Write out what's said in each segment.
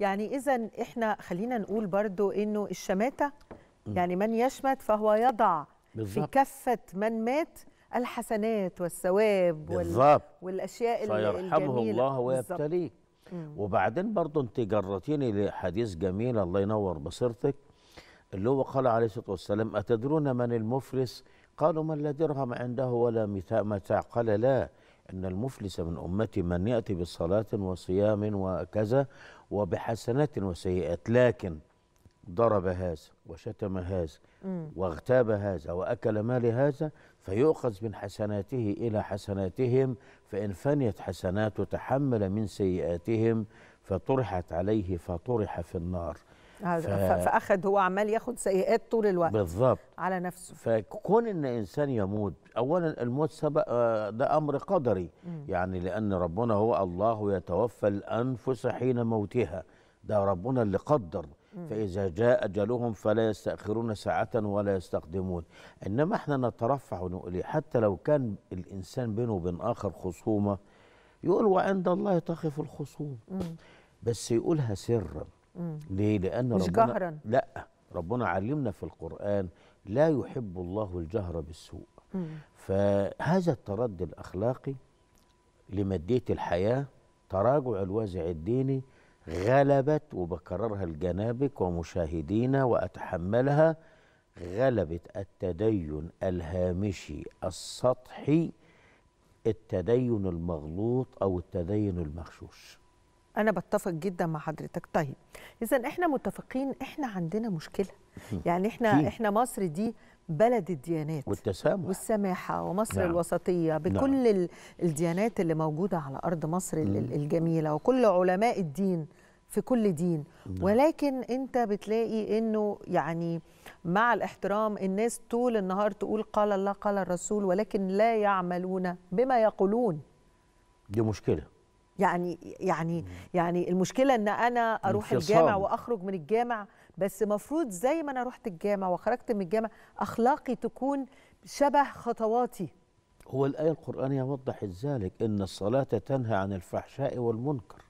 يعني إذا إحنا خلينا نقول برضو إنه الشماتة يعني من يشمت فهو يضع بالزبط. في كفة من مات الحسنات والثواب وال... والأشياء الجميلة سيرحمه الله ويبتليه وبعدين برضو أنت جرتيني لحديث جميل الله ينور بصيرتك اللي هو قال عليه الصلاة والسلام أتدرون من المفلس قالوا من لا درهم عنده ولا متاع قال لا أن المفلس من أمتي من يأتي بصلاة وصيام وكذا وبحسنات وسيئات لكن ضرب هذا وشتم هذا واغتاب هذا وأكل مال هذا فيؤخذ من حسناته إلى حسناتهم فإن فنيت حسناته تحمل من سيئاتهم فطرحت عليه فطرح في النار ف... فاخد هو عمال ياخد سيئات طول الوقت بالظبط على نفسه فكون ان انسان يموت اولا الموت سبق آه، ده امر قدري مم. يعني لان ربنا هو الله يتوفى الانفس حين موتها ده ربنا اللي قدر فإذا جاء أجلهم فلا يستأخرون ساعة ولا يستقدمون إنما إحنا نترفع ونقول حتى لو كان الإنسان بينه وبين آخر خصومة يقول وعند الله تخف الخصوم بس يقولها سرًا ليه لان مش ربنا جهرا. لا ربنا علمنا في القران لا يحب الله الجهر بالسوء مم. فهذا التردي الاخلاقي لماديه الحياه تراجع الوازع الديني غلبت وبكررها الجنابك ومشاهدينا واتحملها غلبت التدين الهامشي السطحي التدين المغلوط او التدين المغشوش انا بتفق جدا مع حضرتك طيب اذا احنا متفقين احنا عندنا مشكله يعني احنا فيه. احنا مصر دي بلد الديانات والتسامح والسماحة ومصر نعم. الوسطية نعم. بكل نعم. الديانات اللي موجودة على أرض مصر مم. الجميلة وكل علماء الدين في كل دين نعم. ولكن أنت بتلاقي أنه يعني مع الاحترام الناس طول النهار تقول قال الله قال الرسول ولكن لا يعملون بما يقولون دي مشكلة يعني يعني يعني المشكله ان انا اروح الجامع واخرج من الجامع بس مفروض زي ما انا رحت الجامع وخرجت من الجامع اخلاقي تكون شبه خطواتي هو الآية القرآنية وضحت ذلك إن الصلاة تنهى عن الفحشاء والمنكر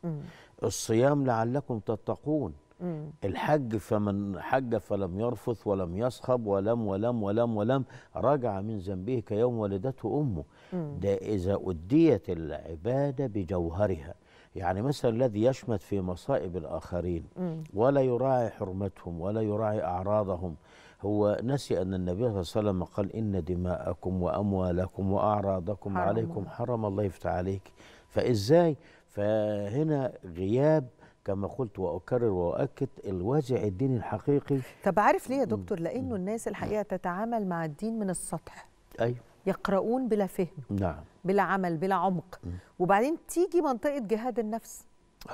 الصيام لعلكم تتقون مم. الحج فمن حج فلم يرفث ولم يصخب ولم ولم ولم ولم رجع من ذنبه كيوم ولدته أمه مم. ده إذا أديت العبادة بجوهرها يعني مثلا الذي يشمت في مصائب الآخرين مم. ولا يراعي حرمتهم ولا يراعي أعراضهم هو نسي أن النبي صلى الله عليه وسلم قال إن دماءكم وأموالكم وأعراضكم حرم عليكم حرم الله يفتح عليك فإزاي فهنا غياب كما قلت واكرر واؤكد الوازع الديني الحقيقي طب عارف ليه يا دكتور لانه الناس الحقيقه تتعامل مع الدين من السطح ايوه يقرؤون بلا فهم نعم بلا عمل بلا عمق م. وبعدين تيجي منطقه جهاد النفس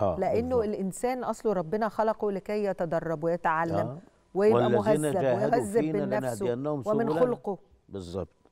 آه لانه بالضبط. الانسان اصله ربنا خلقه لكي يتدرب ويتعلم آه. ويبقى مهذب ويهذب من نفسه ومن خلقه بالظبط